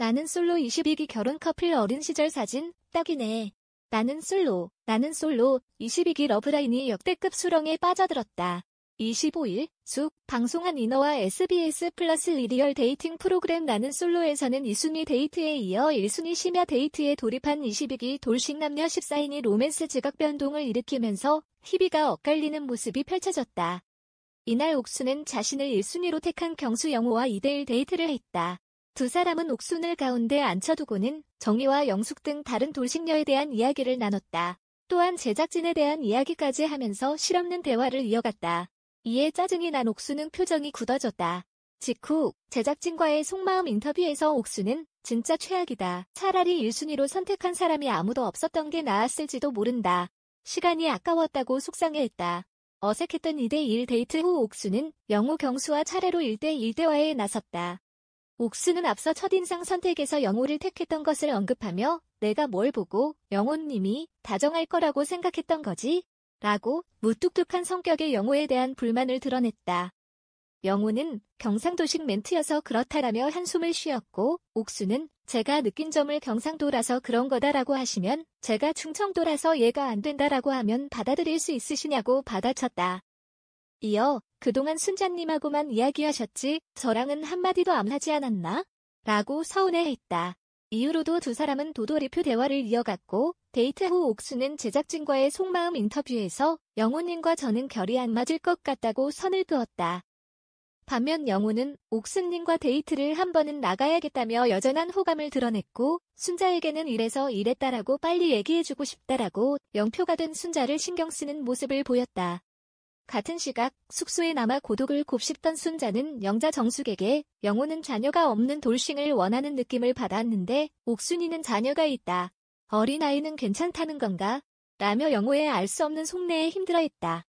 나는 솔로 22기 결혼 커플 어린 시절 사진 딱이네. 나는 솔로, 나는 솔로 22기 러브라인이 역대급 수렁에 빠져들었다. 25일 쑥 방송한 인어와 SBS 플러스 리얼 디 데이팅 프로그램 나는 솔로에서는 2순위 데이트에 이어 1순위 심야 데이트에 돌입한 22기 돌싱 남녀 14인이 로맨스 지각 변동을 일으키면서 희비가 엇갈리는 모습이 펼쳐졌다. 이날 옥수는 자신을 1순위로 택한 경수 영호와 2대1 데이트를 했다. 두 사람은 옥순을 가운데 앉혀두고는 정희와 영숙 등 다른 돌식녀에 대한 이야기를 나눴다. 또한 제작진에 대한 이야기까지 하면서 실없는 대화를 이어갔다. 이에 짜증이 난옥순은 표정이 굳어졌다. 직후 제작진과의 속마음 인터뷰에서 옥순은 진짜 최악이다. 차라리 1순위로 선택한 사람이 아무도 없었던 게 나았을지도 모른다. 시간이 아까웠다고 속상해했다. 어색했던 2대1 데이트 후 옥수는 영우 경수와 차례로 1대1 대화에 나섰다. 옥수는 앞서 첫인상 선택에서 영호를 택했던 것을 언급하며 내가 뭘 보고 영호님이 다정할 거라고 생각했던 거지? 라고 무뚝뚝한 성격의 영호에 대한 불만을 드러냈다. 영호는 경상도식 멘트여서 그렇다라며 한숨을 쉬었고 옥수는 제가 느낀 점을 경상도라서 그런 거다라고 하시면 제가 충청도라서 얘가 안 된다라고 하면 받아들일 수 있으시냐고 받아쳤다. 이어 그동안 순자님하고만 이야기하셨지 저랑은 한마디도 안 하지 않았나? 라고 서운해했다. 이후로도 두 사람은 도돌이표 대화를 이어갔고 데이트 후 옥수는 제작진과의 속마음 인터뷰에서 영호님과 저는 결이 안 맞을 것 같다고 선을 그었다. 반면 영호는 옥수님과 데이트를 한 번은 나가야겠다며 여전한 호감을 드러냈고 순자에게는 이래서 이랬다라고 빨리 얘기해주고 싶다라고 영표가 된 순자를 신경 쓰는 모습을 보였다. 같은 시각 숙소에 남아 고독을 곱씹던 순자는 영자 정숙에게 영호는 자녀가 없는 돌싱을 원하는 느낌을 받았는데 옥순이는 자녀가 있다. 어린아이는 괜찮다는 건가? 라며 영호의 알 수 없는 속내에 힘들어했다.